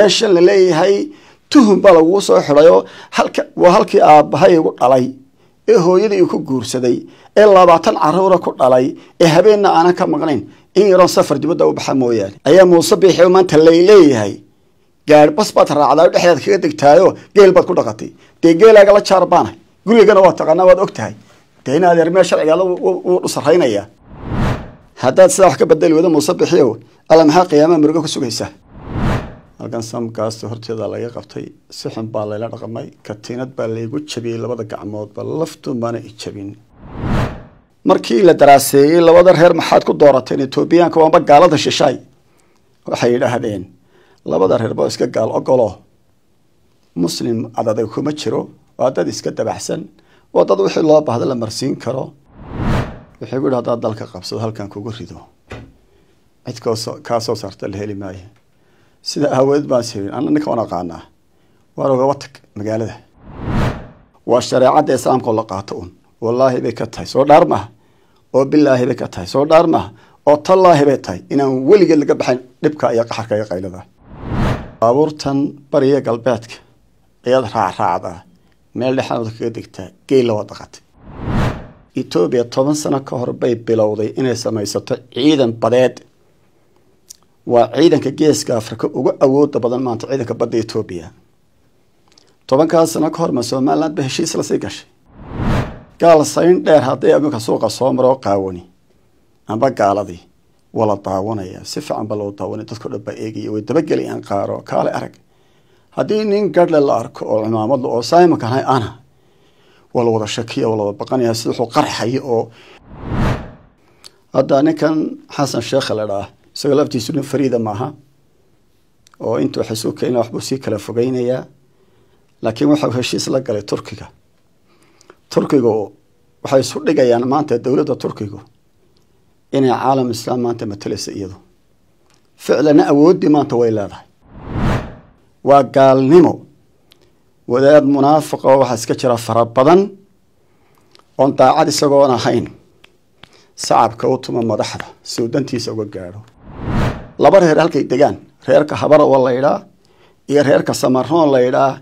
meeshan la leeyahay tuhum baa lagugu soo xidhayo waa halkii aabbahay igu dhalay ee hooyadii ku guursaday ee labaatan caruura ku dhalay ee habeenna aanan ka maqnayn in yaroon safar dibadda u baxa mooyaane ayaa muuse biixi maanta lay leeyahay gaadh baad raacdaa dhexdaad kaga degtaayo geel baad ku dhaqatay dee geelaaga la jaar baanahay gurigana waa taqaanaa waad og tahay dee in adeer meel sharcigaada wuu saraynaya haddaad sidaa wax ka badeli wada muuse bixiyow alla maxaa qiyaamaha murugo ku sugaysaa halkan samkaas horteeda laga qabtay sixan baa layla dhaqmay katiinad baa laygu jabiyey labada gacmoodba laftu mana i jabin markii la daraaseeyey labada reer maxaad ku doorateen etoobiyaanka waanba gaalada shishaay waxay yidhaahdeen labada reerba iska gaal ogolo muslim adaday kuma jiro waa dad iska dabaxsan waa dad wixii loo baahda la marsiin karo wuxuu ku yidhi haddaad dalka qabsado halkan kugu rido cid kaasoo saarta la heli maayo sida aawadeed baan sheegin anna ninka waan aqaanaa waar ogaba tag magaalada waa shareecadda islaamkao la qaato un wallaahi bay ka tahay soo dhaar maaha oo bilaahi bay ka tahay soo dhaar maaha oo tallaahi bay tahay inaan weligeed laga baxayn dhibka iyo qaxarka iyo qaylada baabuurtan bariya galbeedka ciyad raacraacd meel dhexaan kaga degtaa geella waa dhaqatay etoobiya toban sano ka hor bay bilowday inay samaysato ciidan badeed waa ciidanka geeska afrika ugu awooda badan maanta ciidanka badda etoobiya tobankaa sano ka horma somalilan ba heshiis lasii gashay gaal sayn dheer haddii imika suuqa soo maroo qaawani amba gaaladii waa la daawanaya si fiican ba loo daawanaya dadko dhan baa eegaya way dabagelayaan qaaro kaale arag haddii nin gadhle la arko oo cimaamad oo saaimankan hay ana waa la wada shakiya waa lawada baqanaya si wuxuu qarxaya oo hadda ninkan xasan sheekha la dhaah isagoo laftiisu nin fariida maaha oo intuu keena waxbuu sii kala fogeynayaa laakiin waxau heshiis la galay turkiga turkigu waxay isu dhigayaan maanta dowladda turkigu inay caalam islaam maanta mateleysa iyadu ficlana awooddii maanta way leedahay waa gaalnimo wadaad munaafiqa oo waxaa iska jira fara badan oon daacad isagoon ahayn sacabka u tumo madaxda suu dantiisa uga gaadho laba reer halkay degaan reerka habara oo laydhaa iyo reerka samaroo laydhaa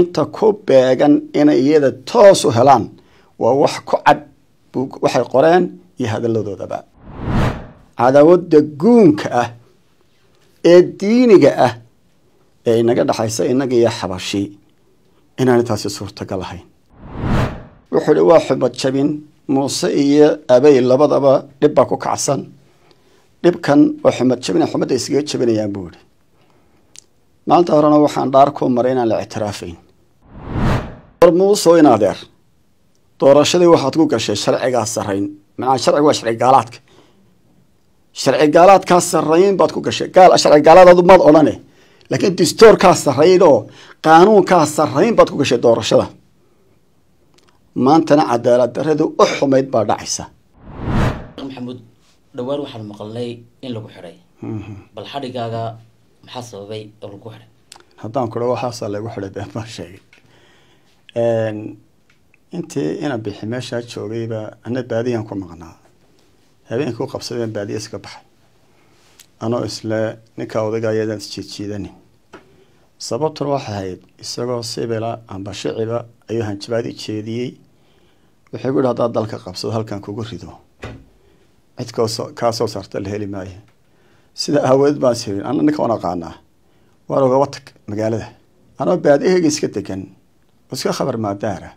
inta ku beegan inay iyada toos u helaan waa wax ku cad waxay qoreen iyo hadaladoodaba cadaawadda guunka ah ee diiniga ah ee inaga dhexaysa innaga iyo xabashi inaan intaasi suurtagal ahayn wuxuu ihi waa xubad jabin muuse iyo abay labadaba dhib baa ku kacsan dhibkan waa xumad jabina xumadda iskaga jabinayaan buu ihi maalinta horena waxaan dhaar ku maray inaan la ictiraafayn muusoo in adeer doorashadii waxaad ku gashay sharcigaa sarrayn macnaa sharcigu waa sharci gaalaadka sharci gaalaadkaa sarrayn baad ku gashay gaal sharci gaalaadadu maad odhane laakiin distoorkaa sarrayn oo qaanuunkaa sarrayn baad ku gashay doorashada maantana cadaalad darradii u xumayd baa dhacaysa dhawaan waxaan maqalnay in lagu xidhay mm-hmm. bal xadhigaaga maxaa sababay oo lagu xidhay haddaan kudho waxaasaa lagu xidhay been sheegay intii ina bixi meeshaa joogayba ana baadiyan ku maqnaa habeenkii u qabsadeen baadiya iska baxay anoo isle ninkaa odagayadaan isjiidjiidanin sababtuna waxay ahayd isagoo sibila amba shiciba ayuu hanjabaad jeediyey wuxuu ku yidhi haddaad dalka qabsado halkan kugu rido cid kaa soo saarta la heli maayo sida aawadeed baan sirin ana ninka on aqaanaa waar ogaba tag magaalada anoo baadiheyga iska degan iska khabar maadaara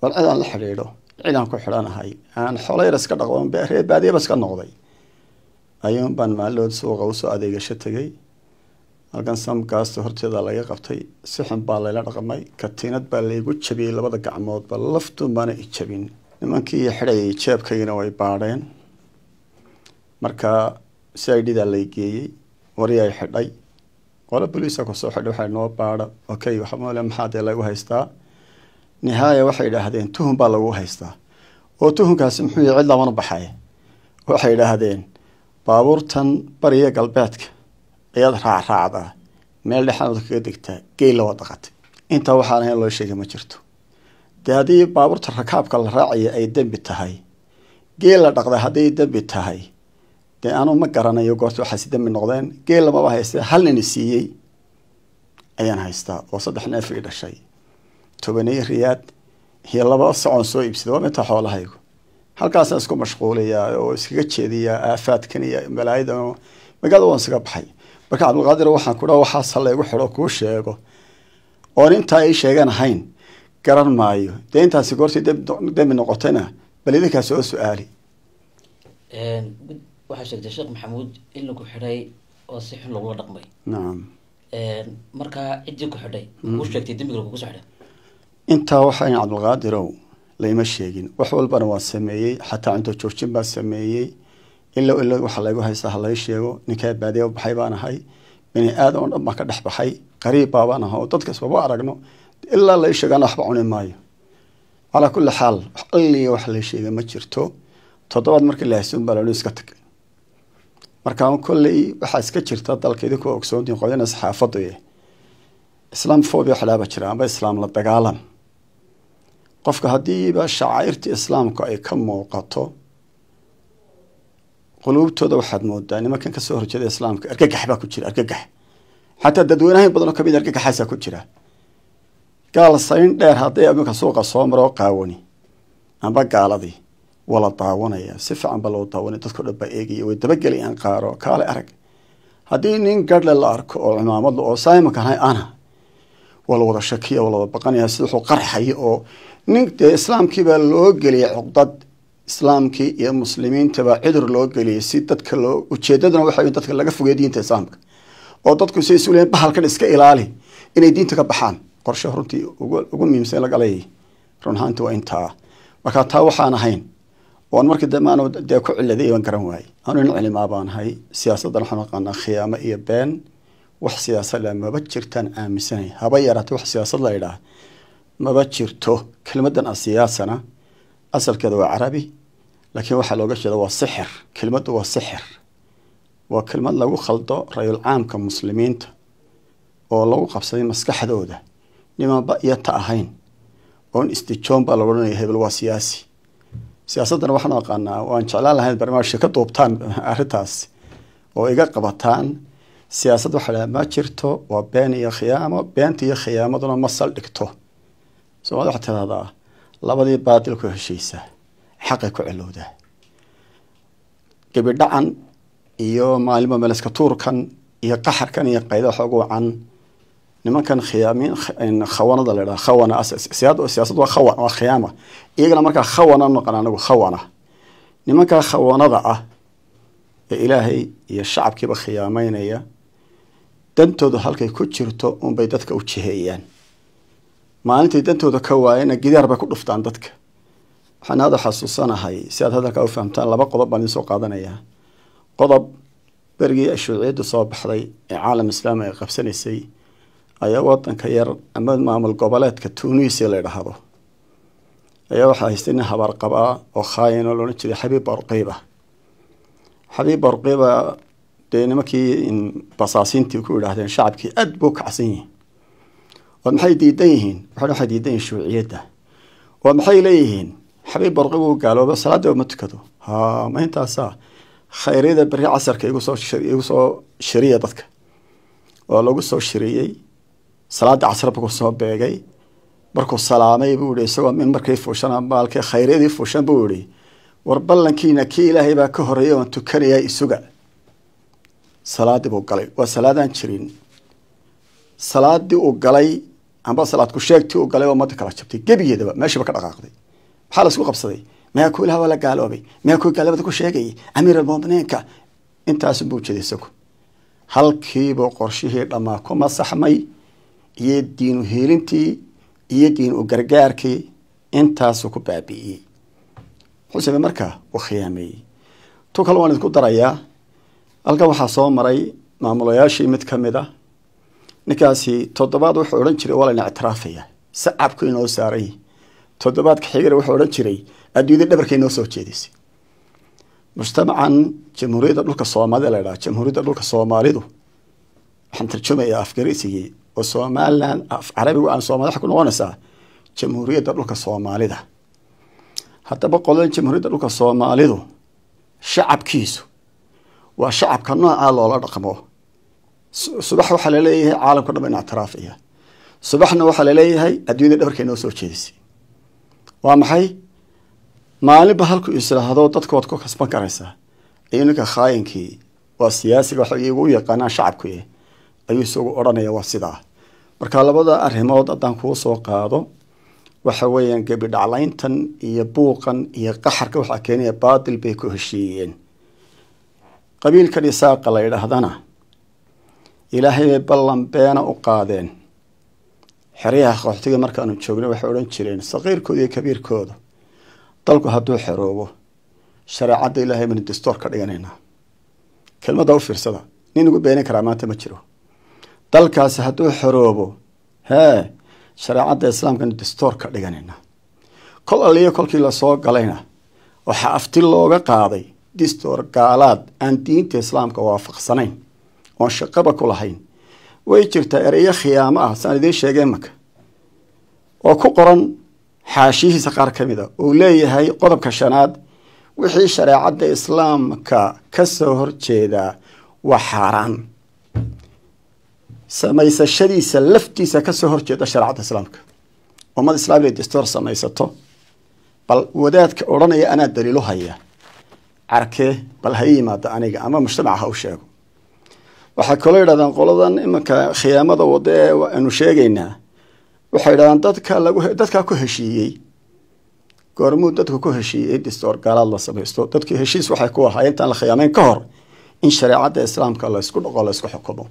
war cid aan la xidhiidho cid aan ku xidhanahay aan xoleyra iska dhaqo ree baadiyaba iska noqday ayuun baan maallood suuqa usoo adeegasho tegay halkan samgaasta horteeda laga qabtay si xun baa layla dhaqmay katiinad baa laygu jabiyey labada gacmoodba laftuun baana i nimankii xidhayay jeebkaygana way baadheen marka c i d-da laygeeyey waryay xidhay qolo boliisa kusoo xidhay waxay noo baadha okay waxamale maxaa lagu haystaa nihaaya waxay idhaahdeen tuhun baa lagu haystaa oo tuhunkaasi muxuu yahay cid labanu baxaya waxay idhaahdeen baabuurtan bariya galbeedka ayaad raacraacdaa meel dhexaanod kaga degtaa geylla waa daqatay intaa waxaan ahayn loo sheegay ma jirto dee haddii baabuurta rakaabka la raacaya ay dembi tahay geel la dhaqda hadday dembi tahay dee anuu ma garanayo goorta xasidambi noqdeen geel lamaba haysta hal nina siiyey ayaan haystaa oo saddex neef dhashay tobaneyo riyaad iyo laba socon soo iibsada waa minta xoolahaygu halkaasaan isku mashquulayaa oo iskaga jeediyaa aafaadkan iyo malaayadan magaalada waan isaga baxay marka cabdilqaadir waxaan kudha waxaas halaygu xidho kuu sheego oon intaa ii sheegan ahayn garan maayo dee intaasi goortii dembi noqotayna bal idinkaa soo su-aali waxaa sheegtay sheekh maxamuud in lagu xidhay oo si xun lagula dhaqmay nacam markaa ku xidhay mm. uu sheegtay dembiga laguguso xidhay intaa waxaan cabdilqaadirow laima sheegin wax walbana waan sameeyey xataa cunto joojin baan sameeyey ilow ilow waxa laygu haystaa halay sheego ninkaa baadiya baxay baan ahay bani aadan oo dhan baan ka dhex baxay qariib baabaan aha oo dadkaas waba aragno ilaa lai sheego waxba cuni maayo calaa kulli xaal alliga wax lay sheega ma jirto toddobaad markii la haysuun baa lalo iska tag marka kolley waxaa iska jirta dalka idinkoo ogsoontiin qoyana saxaafaduy islaam fobia waxlaaba jira amba islaam la dagaalan qofka haddiiba shacaa'irta islaamku ay ka muuqato quluubtooda waxaad moodaa nimankan kasoo horjeeda islaamka argagax baa ku jira argagax xataa dadweynahayn badanoo kamid ah argagaxaasaa ku jira gaal sayn dheer hadday iminka suuqa soo maro qaawani amba gaaladii waa la daawanaya si fiican baa loo daawanaya dadko dhan eegaya way dabagelayaan qaaro kaale arag haddii nin gadhle la arko oo cimaamad oo saaimankan hay ana waa la wada shakiya waa lawada baqanaya sida qarxaya oo nin dee islaamkii loo geliyay cuqdad islaamkii iyo muslimiintaba cudur loo geliyay si dadka loo ujeedadana waxay dadka laga fogey diinta islaamka oo dadku si isu bahalkan iska ilaali inay diinta ka baxaan qorshe runtii ugu muhiimsan laga leeyahy run ahaanti waa intaa markaa taa waxaan ahayn oon marka de maanu dee ku ciladay waan garan waayey anu nin cilimaa baanahay siyaasaddan waxaan aqaanaa khiyaamo iyo been wax siyaasad leh maba jirtaan aaminsanay haba yaraatee wax siyaasad la idhaah maba jirto kelmaddan asiyaasana ah asalkeeda waa carabi laakiin waxaa looga jeeda waa sixir kelmaddu waa sixir waa kelmad lagu khaldo rayulcaamka muslimiinta oo lagu qabsaday maskaxdooda nimanba iyota ahayn oon istijoon baa la odhanaya hebel waa siyaasi siyaasadana waxaan aqaanaa waan jeclaan lahayn barnaamijka ka duubtaan arintaas oo iga qabataan siyaasad waxaa ma jirto waa been iyo khiyaamo beenta iyo khiyaamaduna ma sal dhigto soomaalida waxaa tidahdaa labadii baatilku heshaysaa xaqay ku celowdaa gebidhacan iyo maalimo meleska tuurkan iyo qaxarkan iyo qayda xooguwacan nimankan khiyaamiin khawanada la yidhaha khawana siyaasad waa khawan waa khiyaama iyagana markaa khawana noqon anagu khawana nimankaa khawanada ah ee ilaahay iyo shacabkiiba khiyaameynaya dantoodu halkay ku jirto unbay dadka u jiheeyaan maalintay dantooda ka waayana gidaar bay ku dhuftaan dadka waxaan hadda xasuusanahay si aad hadalkaa u fahamtaan laba qodob baan idinsoo qaadanayaa qodob berigii shuuciyaddu soo baxday ee caalam islaam ay qabsanaysay ayaa wadanka yar ama maamul goboleedka tunisia la idhaahdo ayaa waxaa haystay nin habaar qabaa oo khaayinoo loodhan jiray xabiib orqiba xabiib orqiba dee nimankii basaasiintii ku idhaahdeen shacabkii aad buu kacsan yihin ood maxay diidan yihiin waxay diidan yihin shuuciyadda ood maxay leeyihiin xabiib orqiba uu gaaloobo salaadaba ma tukado ha ma intaasa khayryada beri casarka igusoo igu soo shiriya dadka oo lagu soo shiriyey salaada casr soo beegay markuu salaamay buu yihi isagoo min markay fuushan maalkii khayradii fuushan buu yihi war ballankiina kii ilaahay baa ka horreeyay oon tukanaya isuga salaadii buu galay waa salaadaan jirin salaadii uu galay amba salaad ku sheegtii uu galay oo ummadda kala jabtay gebigeedaba meeshiiba ka dhaqaaqday maxaa la qabsaday miyaa ku ilaah waa la gaaloobay miyaa ku gaalabada ku sheegayay amiir almuminiinka intaasunbuu jeday isagu halkiibuu qorshihii dhammaa kuma saxmay iyo diinu hiilintii iyo diin u gargaarkii intaasuu ku baabi'iyey wuxuu markaa u khiyaameeyey tu kale waan idinku darayaa halkan waxaa soo maray maamulayaashii mid ka mid a ah. ninkaasi toddobaad wuxuu odhan jiray waa layna ictiraafaya sacabku inoo saaray toddobaadka xigana wuxuu odhan jiray adduunyada dhabarka inoo soo jeedisay mujtamacan jamhuuriyadda dhulka soomaalida la ydhaha jamhuuriyadda dhulka soomaalidu waxaan tarjumayaa afgarisigai oo somalilan carabigu aan soomada ku noqonaysaa jamhuuriyadda dhulka soomaalida haddaba qolada jamhuuriyadda dhulka soomaalidu shacabkiisu waa shacabka noocaa loola dhaqmo subax waxaa laleeyahay caalamka dham in ictiraaf iya subaxna waxaa laleeyahay adduunyada dhabarkay noo soo jeedisay waa maxay maalinba halku islaahdo dadkood ku kasban karaysaa iyo ninka khaayinkii waa siyaasiga waxa igu yaqaanaan shacabkuye ayuu isagu odhanaya waa sidaa markaa labada arrimood haddaan kuu soo qaado waxa weeyaan gebidhaclayntan iyo buuqan iyo qaxarka waxaa keenaya baatil bay ku heshiiyeen qabiilkan isaaqa la yidhaahdana ilaahay bay ballan beena u qaadeen xeryaha qaxootiga markaanu joogno waxay odhan jireen saqiirkooda iyo kabiirkooda dalku hadduu xeroobo shareecadda ilaahay baynu dastoor dhiganaynaa kelmadda u fiirsada nin igu beenin karaa maanta ma jiro dalkaasi hadduu xoroobo hee shareecadda islaamkan dastoor ka dhiganayna kol aliyo kolkii lasoo galayna waxaa afti looga qaaday distoor gaalaad aan diinta islaamka waafaqsanayn oon shaqaba ku lahayn way jirtaa ereyo khiyaamo ah saan idiin sheegeen maka oo ku qoran xaashiyihiisa qaar ka mid a uu leeyahay qodobka shanaad wixii shareecadda islaamka ka soo horjeedaa waa xaaraan samaysashadiisa laftiisa kasoo horjeeda shareecadda islaamka ummad islaam inay samaysato bal wadaadka odhanaya anaa daliilu haya carkee bal ha ii yimaada aniga ama mujtamaca ha u sheego waxay kaloo yidhahdaan qoladan imanka khiyaamada wado ee aanu sheegaynaa waxay yidhahdaan dadka lag dadkaa ku heshiiyey goormuu dadka ku heshiiyey dastuur gaalaad la samaysto dadkii heshiis waxay ku ahaa intaan la khiyaameyn ka hor in shareecadda islaamka laysku dhaqo laysku xukumo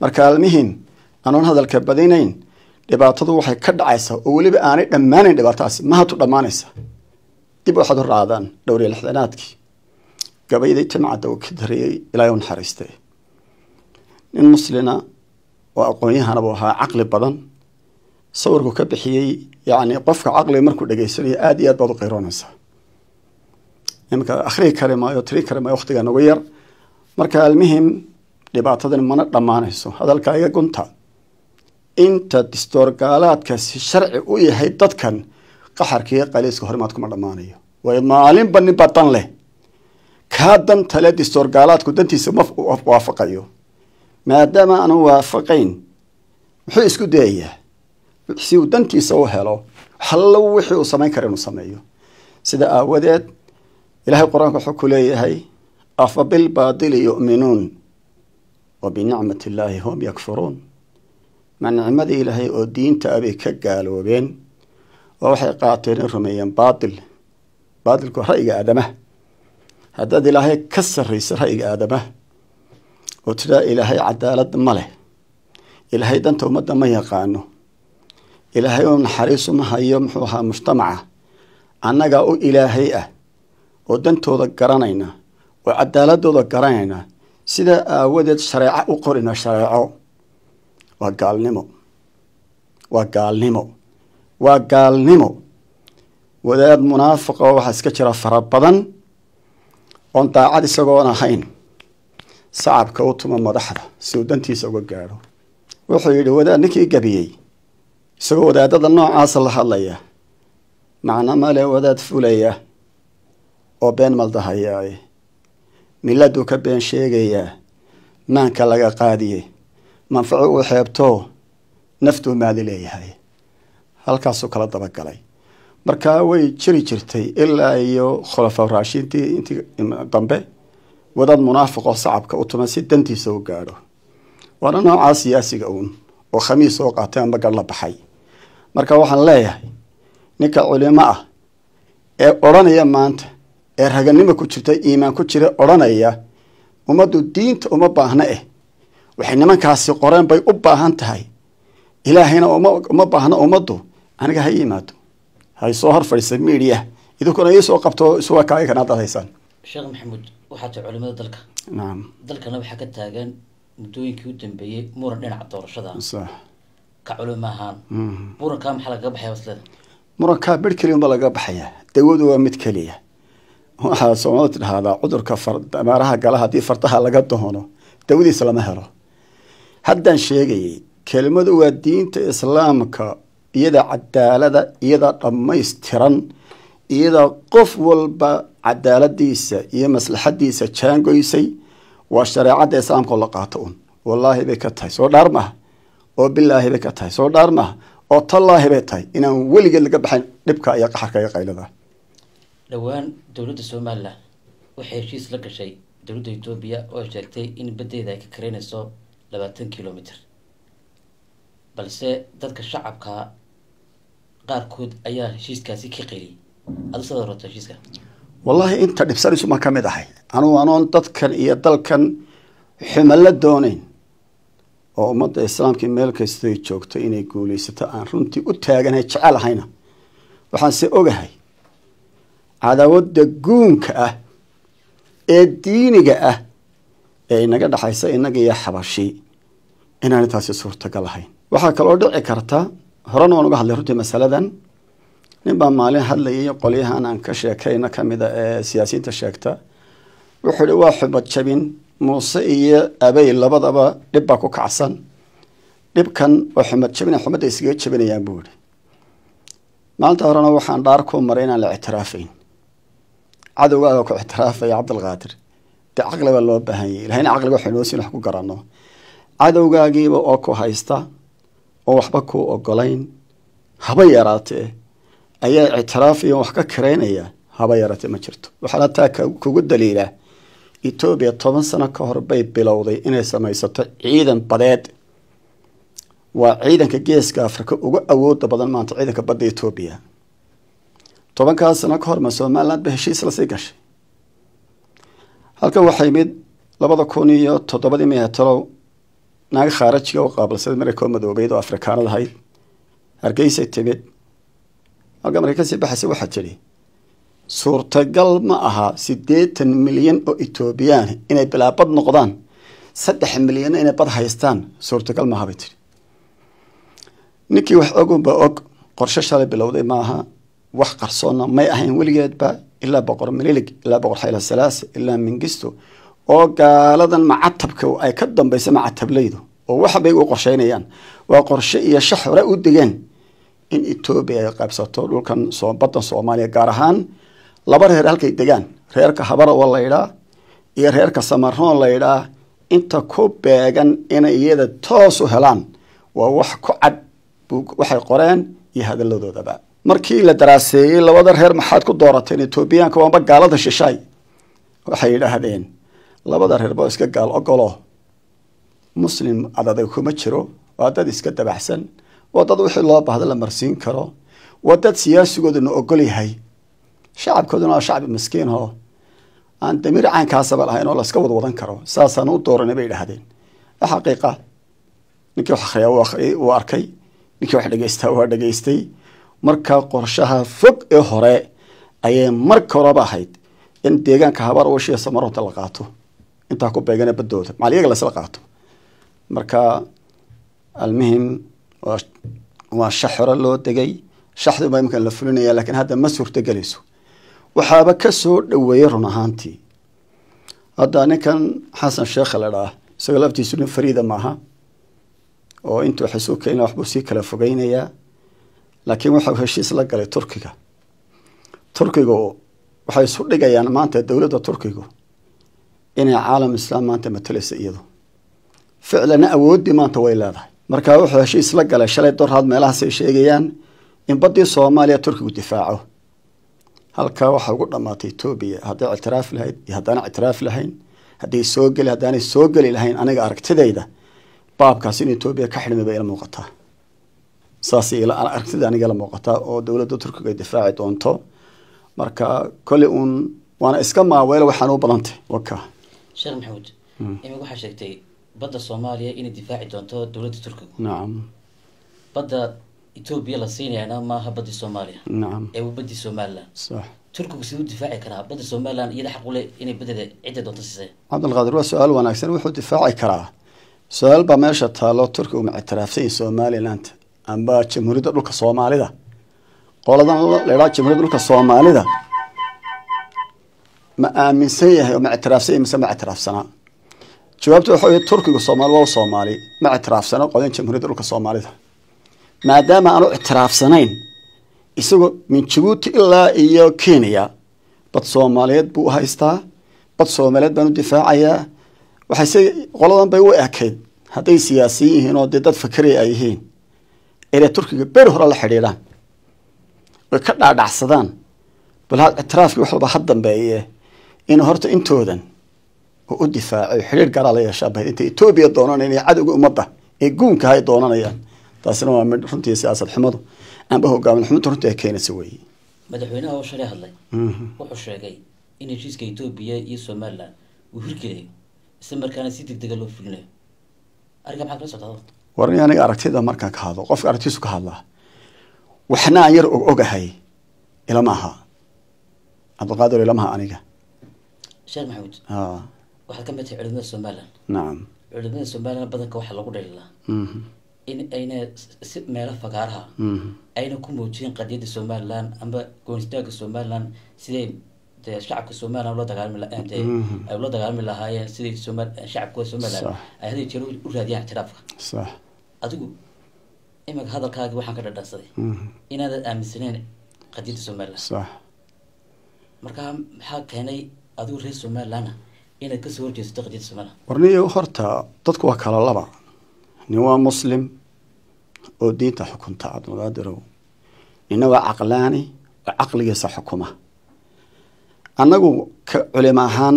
marka almihin anoon hadalka badinayn dhibaatadu waxay ka dhacaysaa oo weliba aanay dhammaanayn dhibaatadaasi mahatu dhammaanaysa dib waxaad hor raacdaan dhowriya lixdanaadkii gabayday timcadda uu ka dareeyey ilaahay u naxariistay nin muslina oo aqoon-yahanabuu ahaa caqli badan sawirku ka bixiyey yacni qofka caqliga markuu dhegaysanayo aada iyo aad baad u qayroonaysaa iminka akhriyi kari maayo tiri kari maayo waqtigaa nagu yar marka almihim dhibaatadan mana dhammaanayso hadalka iga gunta inta distoorgaalaadkaasi sharci u yahay dadkan qaxarkiiyo qaliiska hormaad kuma dhammaanayo waayo maalinba ninba dan leh kaa dantale distoorgaalaadku dantiisa ma waafaqayo maadaama aanu waafaqayn muxuu isku dayayaa si uu dantiisa u helo hallo wixii uu samayn kara inuu sameeyo sida aawadeed ilaahay qur-aanka wuxuu ku leeyahay afabilbaatili yu'minuun wa binicmati illaahi hum yakfuruun ma nicmadii ilaahay oo diinta abay ka gaaloobeen oo waxay qaateen in rumeeyeen baatil baatilku ra'yiga aadamaha haddaad ilaahay ka sarreysa ra'yiga aadamaha oo tidaa ilaahay cadaalad ma leh ilaahay danta ummadda ma yaqaano ilaahay oo naxariis uma hayo muxuu ahaa mujtamaca annagaa u ilaahay ah oo dantooda garanayna waa cadaaladooda garanayna sida aawadeed shareeco u qorina shareeco waa gaalnimo waa gaalnimo waa gaalnimo wadaad munaafiqo waxaa iska jira fara badan oon daacad isagoon ahayn sacabka u tumo madaxda si uu dantiisa uga gaadho wuxuu yidhi wadaad ninkii gabiyey isagoo wadaadada noocaasa la hadlaya macno male wadaad fulaya oo been maldahayaaye miladuu ka been sheegayaa maanka laga qaadiye manfaco uu xeebto naftuu maadi leeyahay halkaasuu kala dabagalay markaa way jiri jirtay ilaa iyo khulafa raashiintii intii dambe wadad munaafiqoo sacabka u tuman si dantiisa u gaadho waana noocaa siyaasiga uun oo khamiis oo qaatay ama gar la baxay marka waxaan leeyahay ninka culimo ah ee odhanaya maanta ee raganimo ku jirta iimaan ku jira odhanaya ummaddu diinta uma baahna eh waxay nimankaasi qoreen bay u baahan tahay ilaahayna uma baahna ummaddu aniga ha yimaado hay soo hor fadhiisa miidiya idinkuna isoo qabto isuga kaaga kana adaad sheekh maxamuud waxaa tahay culimada dalka naam dalkana waxaa ka taagan muddooyinkii u dambeeyey muran dhinaca doorashada sax ka culimo murankaa mm-hmm. maxaa lagaga baxaya wasleeda murankaa bedh keliya unba laga baxayaa dawadu waa mid keliya waxaa soomaalida tidhaahdaa cudurka fardamaaraha gala haddii fardaha laga doono dawadiisa lama helo haddaan sheegayay kelimadu waa diinta islaamka iyada cadaalada iyada dhammaystiran iyada qof walba cadaaladiisa iyo maslaxadiisa jaangoysay waa shareecadda islaamka oo la qaato un wallaahi bay ka tahay soo dhaar maaha oo bilaahi bay ka tahay soo dhaar maaha oo tallaahi bay tahay inaan weligeed laga baxayn dhibka iyo qaxarka iyo qaylada dhowaan dowladda somalilan waxay heshiis la gashay dowladda etoobiya oo sheegtay in baddeeda ay ka karaynayso labaatan kilomiter balse dadka shacabka qaarkood ayaa heshiiskaasi ka qeliyay adu saad horata heshiiska wallaahi inta dhibsanaysu maan ka mid ahay anugu anoon dadkan iyo dalkan xumo la doonayn oo ummadda islaamkii meel kastay joogto inay guuleysato aan runtii u taaganahay jecel ahayna waxaanse ogahay cadaawadda guunka ah ee diiniga ah ee inaga dhexaysa innaga iyo xabashi inaana taasi suurtagal ahayn waxaa kaloo dhici karta horena waan uga hadlay runtii masaladan nin baa maalin hadlayay qolyahan aan ka sheekayna sheekayno kamida ee siyaasiyiinta sheegta wuxuu ihi waa xubad jabin muuse iyo abey labadaba dhib baa ku kacsan dhibkan waa xumad jabina xumadda iskaga jabinayaan buu ihi maalinta horena waxaan dhaar ku maray inaan la ictiraafayn cadowgaaga ku ictiraafaya cabdilqaadir de caqliba loo baahan yah ilahyna caqliga waxaynoosin wax ku garano cadowgaagiiba oo ku haysta oo waxba ku ogolayn haba yaraatee ayaa ictiraafayan wax ka kareynaya haba yaraatee ma jirto waxaana taa kugu daliila etoobiya toban sano ka hor bay bilowday inay samaysato ciidan badeed waa ciidanka geeska africa ugu awooda badan maanta ciidanka badda etoobiya tobankaas sano ka horma ba heshiis lasii gashay halkan waxay imid labada kun iyo toddobadii meetalow naag khaarajiga u qaabilsada mareyka madoobeyd oo afrikaanad ahayd hargeysay timid halka marka kasii baxaysa waxaa tidhi suurtagal ma aha sideetan milyan oo etoobiyaan inay bilaabad noqdaan saddex milyan inay bad haystaan suurtagal maaha bay tidhi ninkii wax ogunba og qorshe shalay bilowday maaha wax qarsoona ah. may ahayn weligeedba ilaa boqor mililig ilaa boqor xayla salaasa ilaa mingisto oo gaaladan macatabka ay ka dambaysa macatablaydu oo waxbay u qorsheynayaan waa qorshe iyo shax hore u degeen in etoobiya ay qaybsato dhulkan badan soomaaliya gaar ahaan laba reer halkay degaan reerka habara oo la yidhaa iyo reerka samaroon la yidhaa inta ku beegan inay iyada toos u helaan waa wax ku cad waxay qoreen iyo hadaladoodaba markii la daraaseeyey labada reer maxaad ku doorateen etoobiyaanka waanba gaalada shishay waxay yidhaahdeen labada reerba iska gaal ogolo muslim adadag kuma jiro waa dad iska dabaxsan waa dad wixii loo baahda la marsiin karo waa dad siyaasigooda ogol yahay shacabkooduna waa shacbi miskiinoo aan damiir caankaasaba lahayn oo laska wadwadan karo saasaan u dooranay bay idhaahdeen xaqiiqa ninkii wax akhriyaa wuu arkay ninkii wax dhegeystaa waa dhegeystay marka qorshaha fog ee hore ayay marka horeba ahayd in deegaanka habaar washia samaroonta la qaato intaa ku beegana badooda maaliyaga lasla qaato marka almuhim waa shax hore loo degay shaxdii baa la fulinaya laakiin hadda ma suurtagelayso waxaaba kasoo dhaweeyey run ahaantii hadda ninkan xasan sheekhe la dhaa isagoo laftiisu nin fariida maaha oo intuu xisuubka in waxbuu sii kala fogeynayaa laakiin waxau heshiis la galay turkiga turkigu waxay isu dhigayaan maanta dowladda turkigu inay caalam islaam maanta mateleysa iyadu ficlana awooddii maanta way leedahay markaa wuxuu heshiis la galay shalay doraad meelahaasay sheegayaan in baddii soomaaliya turkigu difaaco halkaa waxaa ugu dhammaatay etoobiya hadday ictiraaf lahayd iyo haddaana ictiraaf lahayn hadday soo geli haddaanay soo geli lahayn aniga aragtidayda baabkaas in etoobiya ka xidhmay bay ila muuqataa saasay aragtida aniga la muuqataa oo dowladda turkiga ay difaaci doonto marka kolley uun waana iska maaweelo waxaan u badantay waka sheekh maxamuud imig hmm. waxaa sheegtay badda soomaaliya inay difaaci doonto dowladda turkiga nacam badda etoobiya la siinayaana maaha badii soomaaliya nacam ee badii somalilan sax turkigu siduu difaaci karaa badda somalilan iyada xaq inay badeeda cidda doonto siisee cabdilqaadir waa su-aal wanaagsan wuxuu difaaci karaa su-aal baa meesha taalo turkigu ma ictiraafsanya somaliland amba jamhuuriyadda dhulka soomaalida qoladan ladhaa jamhuuriyadda dhulka soomaalida ma aaminsan yahay oo ma ictiraafsan yahay mise ma ictiraafsanaa jawaabtu waxa wey turkiga soomaali waa soomaali ma ictiraafsana qoladan jamhuuriyadda dhulka soomaalida maadaama aanu ictiraafsanayn isagoo min jabuuti ilaa iyo kenya bad soomaaliyeed buu haystaa bad soomaaliyeed baan u difaacayaa waxayse qoladan bay u ekeyd hadday siyaasiyin yihiin oo dee dad fakari ay yihiin inay turkiga beri hore la xidhiidhaan oy ka dhaadhacsadaan bal ictiraafkii wax walba ha dambeeye in horta intoodan oo u difaacay xidhiir garaa ah la yeeshaa bahd intay etoobiya doonanayaan iyo cadowga ummadda ee guunka hay doonanayaan taasina waa mid runtii siyaasad xumadu aanba hogaamin xumadu runtii ay keenaysa weeye madaxweynaha oo shalay hadlay mhm. wuxuu sheegay in heshiiska etoobiya iyo somalilan uu hirgelayo isla markaana si deg dega ah loo fulinayo arrinka maxaa kala socdaa warni aniga aragtida markaan ka hadlo qofka aragtiisu ka hadlaa waxna yar og ogahay ilama aha cabdiqaadir ilamaha aniga sheekh maxamuud waxaad ka mid tahay culimada somalilan nacam culimada somalilan badanka waxaa lagu dhaliilaa mhm. in ayna si meelo fagaaraha mhm. ayna ku muujiyeen qadiyadda somalilan ama goonistaagga somalilan siday dee shacabka somalilan ula dagaalmi laante mhm. ay ula dagaalmi lahaayeen sidii somal shacabkooda ay hadi jeer u raadiyaan ictiraafka adigu imika hadalkaagi waxaan ka dhadhansaday mhm. inaadan aaminsanayn qadiyadda somalilan markaa maxaa keenay adigu reer somalilanna inaad kasoo horjeesato qadiyadda somalilan warniyo horta dadku waa kala laba nin waa muslim oo diinta xukunta admodaaderow nina waa caqlaani oo caqligiisa xukuma annagu ka culimo ahaan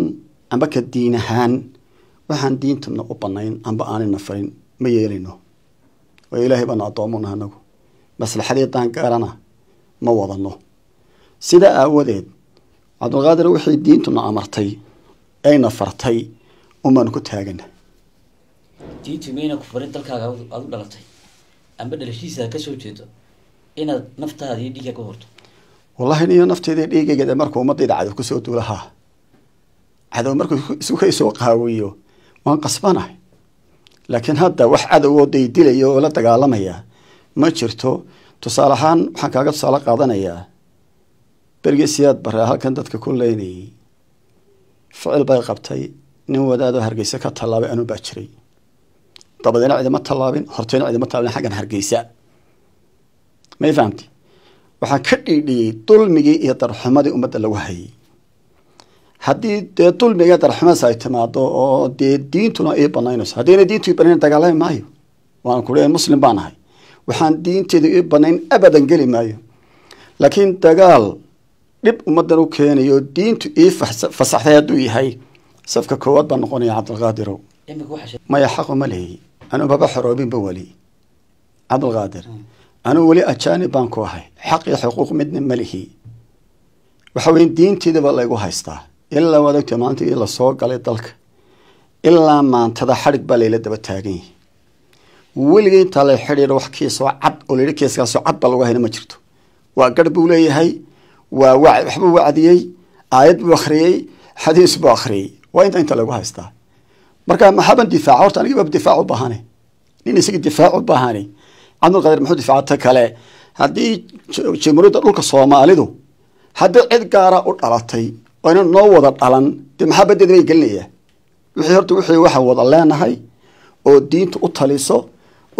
amba ka diin ahaan waxaan diintana u banayn amba aanina farin ma yeelino waayo ilaahay baana addoomunah anagu maslaxadeedaan gaarana ma wadano sidaa aawadeed cabdulqaadir wixii diintuna amartay ayna fartay unbaanu ku taagana diintu miyayna ku farin dalkaaga aada u dhalatay amba dhalashiisa kasoo jeedo inaad naftaada iyo dhiiga ka horto wallahi niyo nafteeda dheegaygeeda markuu ummadayda cadow kusoo duulahaa cadow markuu isu kaysoo qaawiyo waan qasbanahay laakiin hadda wax cadowoo daydilayo oo la dagaalamaya ma jirto tusaale ahaan waxaan kaaga tusaale qaadanayaa berge siyaad bare halkan dadka ku leynayay ficil bay qabtay nin wadaadoo hargeysa ka tallaabay anuu baa jiray dabadeena cidima tallaabin horteyna cidima tallaabin xaggan hargeysa may fahamti waxaan ka dhiidhiyey dulmigii iyo darxumadii ummadda lagu hayay haddii dee dulmiga darxumas ay timaado oo dee diintuna ii banaynayso haddayna diintu banayn dagaalami maayo waan ku leeyahay muslim baan ahay waxaan diinteeda ii banayn abadan geli maayo laakiin dagaal dhib ummaddan u keenayo diintu ii fasaxday hadduu yahay safka koowaad baan noqonaya cabdilqaadirow maya xaqu ma lehi anuun baba xoroobinba weli cabdilqaadir mm anuu weli ajaanib baan ku ahay xaq iyo xuquuq midna ma malihi waxa weya diinteedaba laygu haystaa ilaa waadagta maantii lasoo galay dalka ilaa maantada xadhig baa layla daba taagan yihi weligay intaa la xidhiir wax kiisoo cad oo layihi kiiskaasoo cad baa lagu hayna ma jirto waa garh buu leeyahay waa waxbuu wacdiyey aayad buu akhriyey xadiis buu akhriyey waa inta inta lagu haystaa marka maxaban difaaca horta anigaba difaac u baahane nin isaga difaac u baahane cabdulqadir maxuud ifcato kale haddii jamhuuriyadda dhulka soomaalidu haddii cid gaara u dhalatay oo noo wada dhalan de maxaa badeeda bay gelinayaa wixii horta wixii waxaan wada leenahay oo diinta u taliso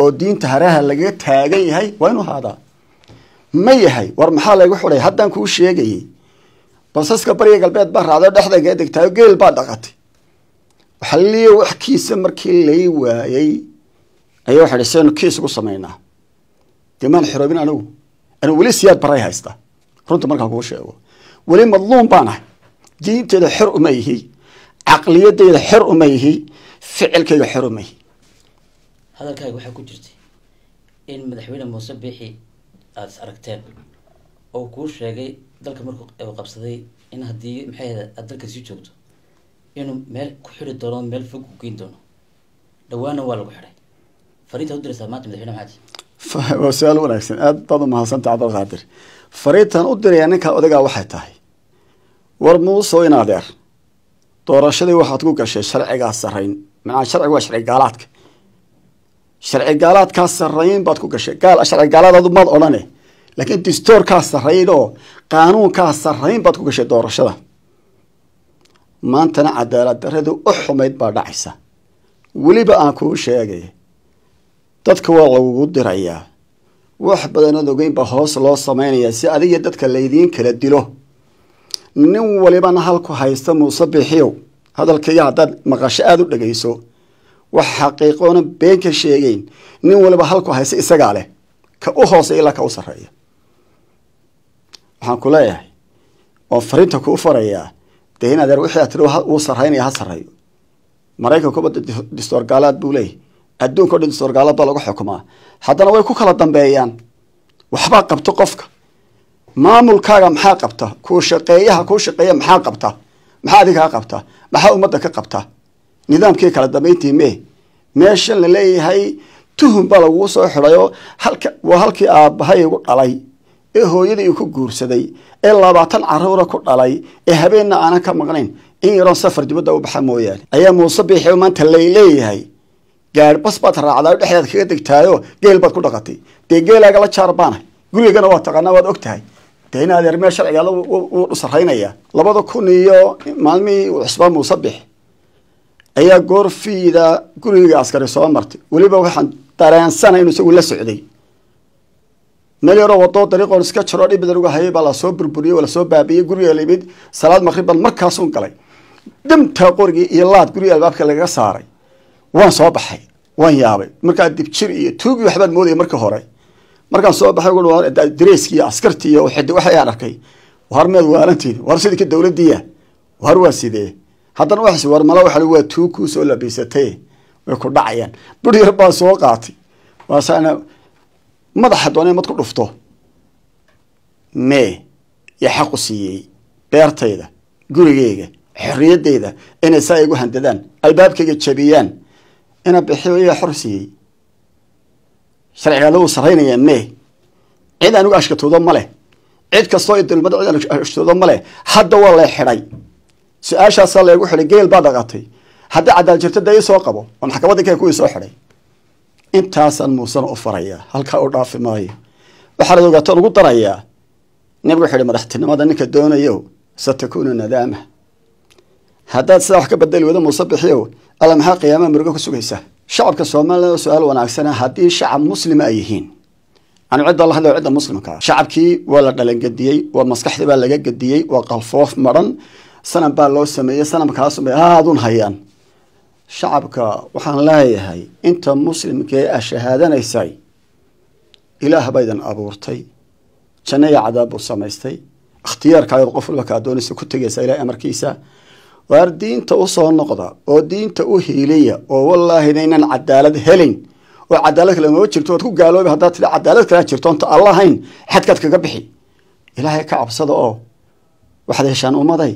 oo diinta haraha laga taagan yahay waa inu ahaadaa ma yahay war maxaa lagu xidhay haddaan kuu sheegayay balsaska bariga galbeed baa raacdoo dhexda kaga degtaayo geel baa dhaqatay xalliyo wax kiisa markii lay waayey ayaa waxa hi saynu kiis ugu samaynaa dimaan xiroobin anigu anigu weli siyaad baray haysta runta markaan kuu sheego weli madluum baan ahay diinteeda xor uma ihi caqliyadeyda xor uma ihi ficilkayga xor uma ihi hadalkaaga waxaa ku jirtay in madaxweyne muuse biixi aada is aragteen oo kuu sheegay dalka markuu qabsaday in haddii maxay ahda aada dalka sii joogto inuu meel ku xiri doono meel fog ku geyn doono dhawaana waa lagu xiday fariinta udiraysaa maanta madaxweyne maxaad waa su-aal wanaagsan aad baad u mahadsanta fariintan u dirayaa ninka odagaa waxay tahay war muusoo in adeer doorashadii waxaad ku gashay sharcigaa sarayn manaa sharciga waa sharci gaalaadka sharci gaalaadkaa sarayn baad ku gashay gaal sharci gaalaadaadu maad odhane laakiin distoorkaa sarayn oo qaanuunkaa sarayn baad ku gashay doorashada maantana cadaalad darradii u xumayd baa dhacaysa weliba aan kuu sheegay dadka waa lagugu dirayaa wax badan ood ogeyn baa hoos loo samaynayaa si adiga dadka laydiin kala dilo nin walibana halku haysta muuse bixiyow hadalkaiga haddaad maqasho aada u dhegeyso wax xaqiiqoona been ka sheegeyn nin waliba halku haysta isagaa leh ka u hoosay ilaa ka u sarreeya waxaan ku leeyahay oon fariinta kuu farayaa dee inadeer wixii aad tiri uu sarraynaya ha sarreeyo maraykan kubadda distoor gaalaad buu leeyahy adduunka o dhan sorgaala baa lagu xukumaa haddana way ku kala dambeeyaan waxbaa qabto qofka maamulkaaga maxaa qabta kuu shaqeeyaha kuu shaqeeya maxaa qabta maxaa adigaa qabta maxaa ummadda ka qabta nidaamkii kala dambeyntii mee meeshan la leeyahay tuhum baa lagugu soo xidhayo halka waa halkii aabahay igu dhalay ee hooyadii ku guursaday ee labaatan caruura ku dhalay ee habeenna aanan ka maqnayn in yaroon safar dibadda u baxa mooyaane ayaa muuse biixi maanta lay gaari basbaad raacdaay dhexdaad kaga degtaayo geel baad ku dhaqatay dee geelaaga la jaar gurigana waa taqaanaa waad og tahay de in adeer meel sharciga alla wuu labada kun iyo maalmihii cusbaan muusabix ayaa goorfiida guriga askari soo martay weliba waxaan dareensanay inuu isagu la socday meel yaroo wadoo dariiqoon iska jaroo dhibidan uga hayay baa lasoo burburiyey waa lasoo baabiiyey guriga layimid salaad maqrib baan markaasun galay damta qorigii iyo laad guriga albaabka lagaga saaray waan soo baxay waan yaabay markaa dibjir iyo tuugi waxbaan mooday marka hore markaan soo baxay dareeski iyo askarti iyo xidhi arkay war meed waalantiin war sidii ka dowladdiya war waa sidee haddana waxas war mala waxa waa tuug kuu soo labiisatay way ku dhacayaan bur yar baa soo qaatay waasaana madaxa doonay mad ku dhufto mee iyo xaqu siiyey beertayda gurigeyga xorriyadeyda inay saa igu handadaan albaabkayga jabiyaan ina bixiyo iyaa xor siiyey sharcigaa lagu sarraynaya mee cid anugu ashkatoodo ma leh cid kastoo idulmad cid aan ashtoodo ma leh hadda waa lay xidhay su-aashaasaa leegu xidhay geel baa dhaqatay haddii cadaal jirto dee isoo qabo oo maxkamadda kee kuwii soo xidhay intaasaan muusena u farayaa halkaa u dhaafi maayo waxaa la ogaataan darayaa nabigu wuxu madaxtinimada ninka doonayo satakuunu nadaama haddaad sidaa wax ka bedeli wada muuse bixiyo alla maxaa qiyaamaha murugo ka sugaysaa shacabka somalilan oo su-aal wanaagsana haddii shacab muslima ay yihiin anu cidda la hadlayo cidda muslimkaa shacabkii waa la dhalangadiyey waa maskaxdii baa laga gadiyey waa qalfoof maran sanam baa loo sameeyey sanamkaasubay haadun hayaan shacabka waxaan leeyahay inta muslimkee a ah shahaadanaysay ilaah baydan abuurtay janno iyo cadaab buu samaystay ikhtiyaarkaayad qof walba kaa doonaysa ku tegaysaa ilahay amarkiisa war diinta u soo noqda oo diinta u hiiliya oo wallaahi inaynan cadaalad helayn oo cadaalad kale ma jirto waad ku gaaloobi haddaad tii cadaalad kalea jirto onta alla xadkaad kaga bixi ilaahay ka cabsada oo waxaad heshaan ummaday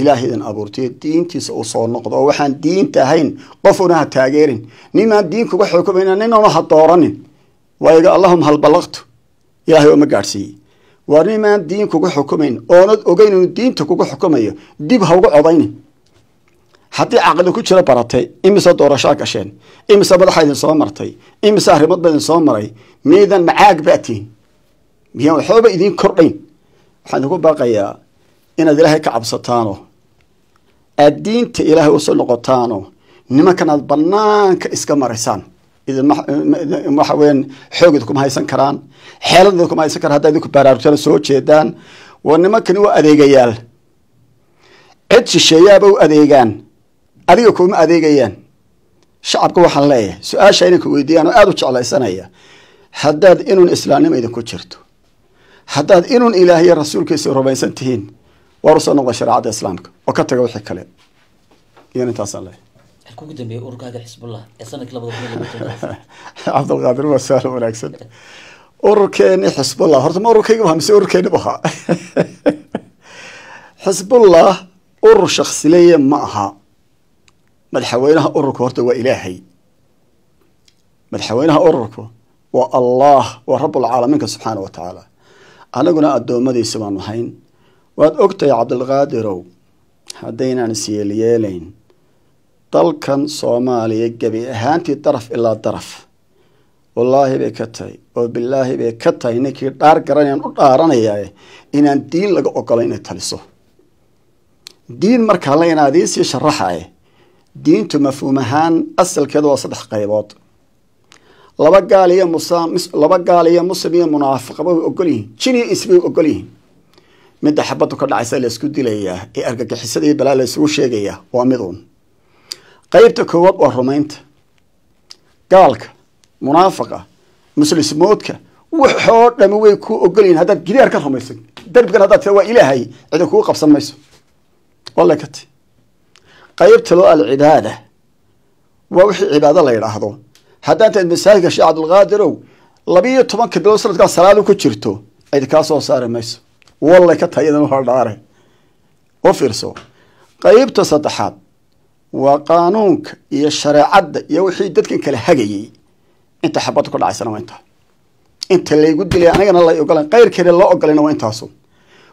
ilaah idin abuurtay diintiisa u soo noqdo oo waxaan diinta ahayn qof una ha taageerin nimaan diin kuga xukumayna ninuna ha dooranin waayaga allahuma hal ballaqtu ilahay ooma gaadhsiiye waar nimaan diin kugu xukumayn oonad ogeyn inuu diinta kugu xukumayo dib ha uga codayni haddii caqli ku jiro baratay imise doorashaa gasheen imise madaxa idin soo martay imise arrimood ba idin soo maray miidan macaag baa tihin miyaan waxooba idiin kordhayn waxaan idinku baaqayaa inaad ilaahay ka cabsataano aad diinta ilaahay usu noqotaano nimankan bannaanka iska maraysaan idinwaxa weyan xoog idinkuma haysan karaan xeelad idinkuma haysan karaan haddaa idinku baraarujana soo jeedaan waa nimankani waa adeegayaal cid shisheeyaaba u adeegaan adiga kuma adeegayaan shacabka waxaan leeyahay su-aasha inanka weydiiyaan oo aada u jeclaysanaya haddaad inuun islaamnimo idinku jirto haddaad inuun ilaahiyo rasuulkiisa rumaysan tihiin waar usoo noqda shareecadda islaamka oo ka taga wixii kale iyan intaasaan leeyahay ugu dambeeyay ururkaaga xisbullah wanaagsan ururkeeni xisbullah horta ma ururkayga waa mise ururkeeni bu ahaa xisbullah urur shaksileeye ma aha madaxweynaha ururku horta waa ilaahay madaxweynaha ururku waa allah waa rabbulcaalamiinka subxaana wa tacaala anaguna addoommadiisa baanu hayn waad ogtahay cabdilqaadirow haddaynaan isyeelyeelayn dalkan soomaaliya gebi ahaantii daraf ilaa daraf wallaahi bay ka tahay oo bilaahi bay ka tahay ninkii dhaar garanayaan u dhaaranayaa inaan diin laga ogolo inay taliso diin markaa la inaadii sii sharaxae diintu mafhuum ahaan asalkeedu waa saddex qaybood laba gaal iyo muslaba gaal iyo muslim iyo munaafiqaba way ogol yihiin jin iyo insi ogol yihiin midda xabaddu ka dhacaysa laysku dilayaa ee argagixisada iyo balaa laysugu sheegayaa waa mid miduun qaybta koowaad waa rumaynta gaalka munaafaqa muslismoodka waxoo dhami way ku ogolyihin haddaad gidaar ka rumaysan darbigan haddaad tira waa ilaahay cidi kuu qabsan mayso walekati qaybta loo alcibaada waa wixii cibaado la yidhaahdo haddaan taad masaajidka sheekh cabdulqaadirow labiiyo tobanka bilood sanadkaa salaadu ku jirto cidi kaa soo saari mayso wallay ka tahay idan hordhaare u fiirso qaybta saddexaad waa qaanuunka iyo shareecadda iyo wixii dadkan kale hagayay inta xabadda ku dhacaysana waa intaa inta laygu dilay anagana lay ogolan qayrkeena loo ogolayna waa intaasu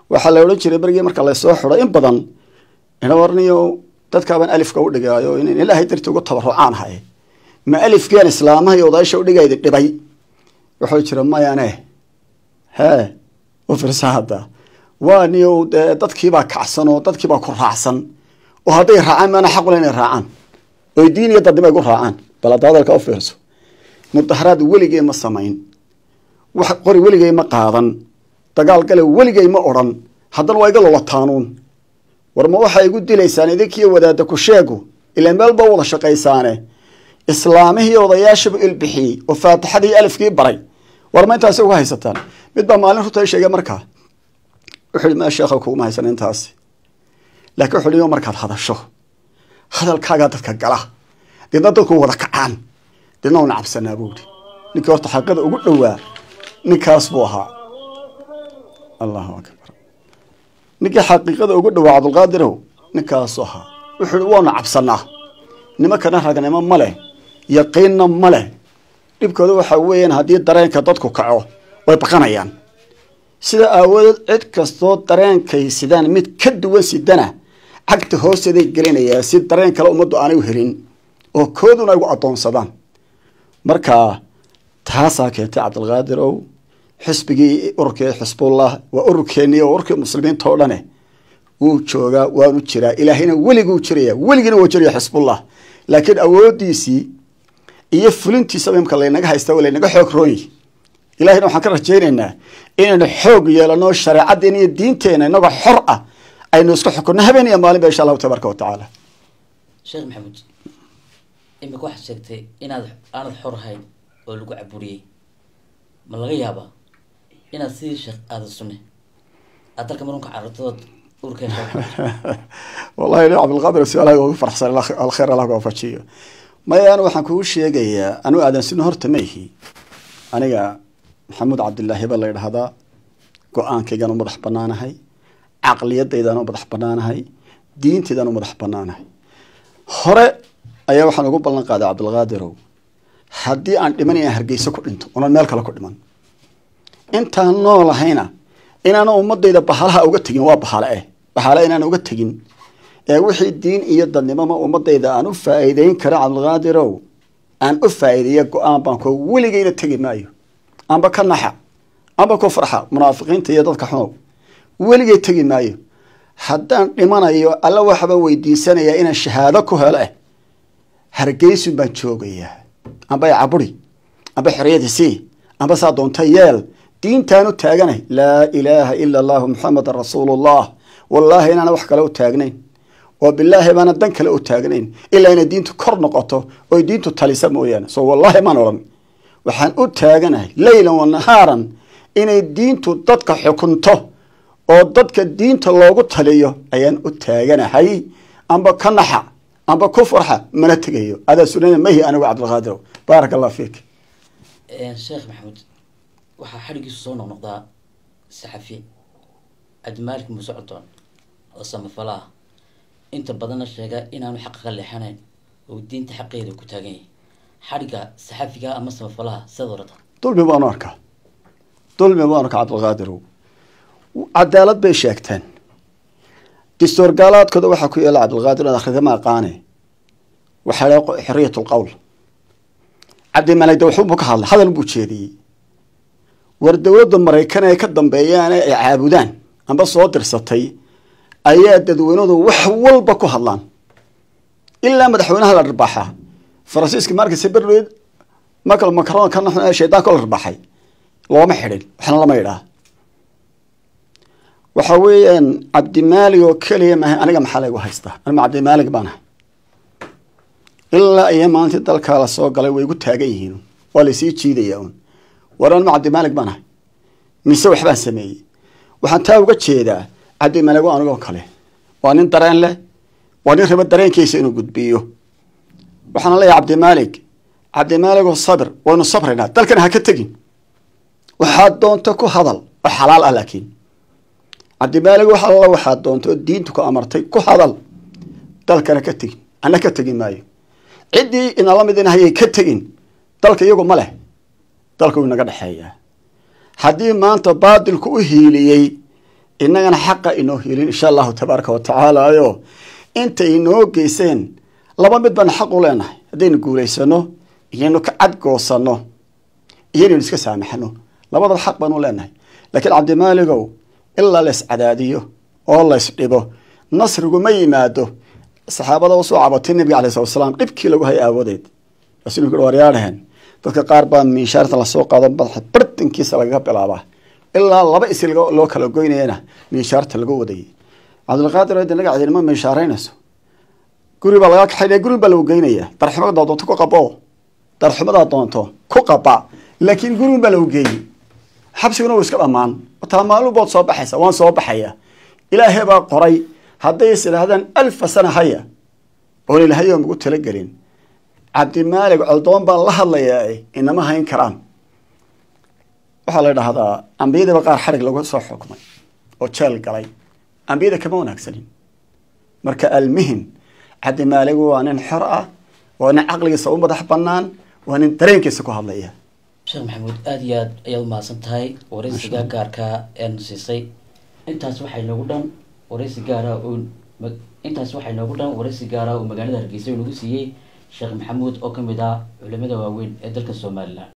waxaa la odhan jiray berigii marka laysoo xidho in badan ina warniyo dadkaabaan alifka u dhigaayo inan ilaahay darti ugu tabarucaan ahay ma alifkeen islaamaha iyo odaysha udhigayda dhibay wuxuu jira mayane he u fiirsa hadda waa niyow eh, dadkiibaa kacsan oo dadkiibaa ku raacsan oo hadday raacaan maana xaqula inay raacaan oy diin iyo dadnimo igu raacaan bal u fiirso mudaharaad weligey ma samayn wax qori weligey ma qaadan dagaal gale weligey ma odhan haddana waa iga lolataanuun war ma waxaa igu dilaysaan idinkiiyo wadaada ku sheegu ila meel baa wada shaqaysaane islaamihii odayaashibu ilbixiyey oo faatixadii alifkii baray war ma intaas uga haysataan mid baa maalin ruta i sheegay markaa wuxuu ma sheekha kuguma haysan intaasi laakiin xuliyo markaad hadasho hadalkaagaa dadka gala deedna dadku wada kacaan deedna una cabsanaa buuri ninkii horta xaqiiqada ugu dhowaa ninkaas buu ahaa allahu akbar ninkii xaqiiqada ugu dhowaa cabdulqaadirow ninkaasu ahaa wuxuu waanu cabsanaa nimankana ragnimo ma leh yaqiinna ma leh dhibkooda waxaa weeyaan haddii dareenka dadku kaco way baqanayaan sida aawadeed cid kastoo dareenkay sidaan mid ka duwan sidana cagta hoosteeday gelinayaa si dareen kale ummaddu aanay u helin oo kooduna ay ugu addoonsadaan marka taasaa keentay cabdilqaadir ow xisbigii ururkii xisbullah waa ururkeennii oo ururkii muslimiinta oo dhane wuu joogaa waanu jiraa ilaahayna weliguu jiraya weligiina waa jiraya xisbullah laakiin awooddiisii iyo fulintiisaba imka laynaga haysta waa laynaga xoog roonyi ilahayna waxaan ka rajaynaynaa inaynu xoog yeelano shareecaddeena iyo diinteenna inagoo xor ah aynu isku xukunno habeen maalinba insha allahu tabaaraka watacaala sheekh maxamuud imika waxaad sheegtay inaad aanad xor ahayn oo lagu caburiyey ma laga yaabaa inaad sidii sheekh aada aad dalka marunka carabtoood urkeen wallahi cabdilqaadir su-aalaaga ugu farxsan alkheer allah waafajiyo mayaan waxaan kugu sheegayaa anu aadansino horta ma ihi aniga maxamuud cabdillaahiba baa la idhahdaa go-aankayganu madax banaanahay caqliyadaydaanoo madax banaanahay diintaydaanoo madax banaanahay hore ayaa waxaan ugu ballan qaaday cabdilqaadirow haddii aan dhiman inaan hargeyso ku dhinto onan meel kale ku dhiman intaan noolahayna inaana ummadayda bahalaha uga tegin waa bahale eh bahale inaan uga tegin ee wixii diin iyo dadnimoma ummadayda aan u faa'iideyn karo cabdilqaadirow aan u faa'iideeya go-aan baan koo weligayna tegi maayo amba ka naxa amba ku farxa munaafiqiinta iyo dadka xunow weligay tegi maayo haddaan dhimanayo alla waxba weydiisanayaa inaan shahaado ku helo eh hargeysun baan joogayaa amba caburi amba xoriyadisii amba saa doonta yeel diintaan u taaganay laa ilaaha ila allahu muxamedan rasuulullah wallaahi inaana wax kale u taagnayn oo bilaahi baana dan kale u taagnayn ilaa inay diintu kor noqoto oy diintu talisa mooyaane so wallaahi maan odhan waxaan u taaganahay leylan wa nahaaran inay diintu dadka xukunto oo dadka diinta loogu taliyo ayaan u taaganahay amba ka naxa amba ku farxa mana tegayo adaa sunana mahi anigu cabdilqaadir baarak allah fiik sheekh maxamuud waxaa xadhigiisu soo noqnoqdaa saxafi admalik muse oo samafala ah. inta badanna sheega inaanu xaqaqa leexanayn oo diinta xaqeeda ku taagan yahay xadhigga saxafiga ama samafalaha sidaad dulmi baanu arkaa dulmi baanu arkaa cabdilqaadir cadaalad bay sheegteen dastuur gaalaadkooda waxaa ku yaala cabdilqaadir ad akrida aqaane waxaa la xoriyat lqowl cabdimaalik de waxbuu ka hadlay hadal buu jeediyey war dowladda maraykan ay ka dambeeyaan ay caabudaan amba soo dirsatay ayaa dadweynadu wax walba ku hadlaan ilaa madaxweynaha la rarbaaxaa faransiiska markase berlid markal macron kan la rarbaaxay looma xidhin waxna lama idhaa waxa weeyaan cabdimaalig oo keliya maaha aniga maxaa laygu haystaa anma cabdimaalig baanahay ilaa iyo maanta dalkaa lasoo galay way igu taagan yihiin waa laysii jiidayaa un war anma cabdimaalig baanahay mise waxbaan sameeyey waxaan taa uga jeedaa cabdimaalig waa anigoo kale waa nin dareen leh waa nin raba dareenkiisa inuu gudbiyo waxaan leeyahay cabdimaalig cabdimaaligoo sabir waynu sabrinaa dalkana ha ka tegin waxaad doonto ku hadal oo xalaal ah laakiin cabdimaalig wax alla waxaa doonto diintu ku amartay ku hadal dalkana ka tegin ana ka tegi maayo ciddii inala mid in hayay ka tegin dalka iyagu ma leh dalka wuu naga dhexeeyaa haddii maanta baadilku u hiiliyey innagana xaqa inoo hiilin insha allahu tabaaraka wa tacaalayo intay inoo geyseen laba mid baana xaq u leenahay haddaynu guulaysano inaynu ka cadgoosano iyo iska saamaxno labadaba xaq baanu leenahay laakiin cabdimaaligow ilaa la layscadaadiyo oo nasrigu ma yimaado saxaabada usoo cabatay nabiga alai slat slaam dhibkii lagu hay aawadeed waryaadhaheen dadka qaar baa miishaarta lasoo qaado madaxa bartankiisa lagaga bilaabaa ilaa laba isi loo kala goynayana miishaarta lagu waday cabdilqaadir d nagaceed ma miishaaraynayso guri baa laga kaxaynaya guri baa lagu geynaya darxumada doonto ku qabo darxumadaa doonto ku qaba laakiin gurin baa lagu geeyey xabsiguna wuu iska dhammaan taa maalinbood soo baxaysa waan soo baxaya ilaahay baa qoray hadday is alfa sana haya oon ilaahay oon talagelin cabdimaalig coldoon baa la hadlayaa inama hayn karaan waxaa la dhahdaa ambiyadiiba qaar xarig lagu soo xukmay oo jeel galay ambiyada kama wanaagsanin marka almihim cabdimaaligu waa nin xor ah waa nin caqligiisa u madax bannaan waa nin dareenkiisa ku hadlaya sheekh maxamuud aada iyo aada ayaad umahadsan tahay waraysiga gaarka eena siisay intaas waxay noogu dhan waraysi gaara oo intaas waxay noogu dhan waraysi gaara uu magaalada hargeysa nagu siiyey sheekh maxamuud oo ka mid ah culimada waaweyn ee dalka somalilan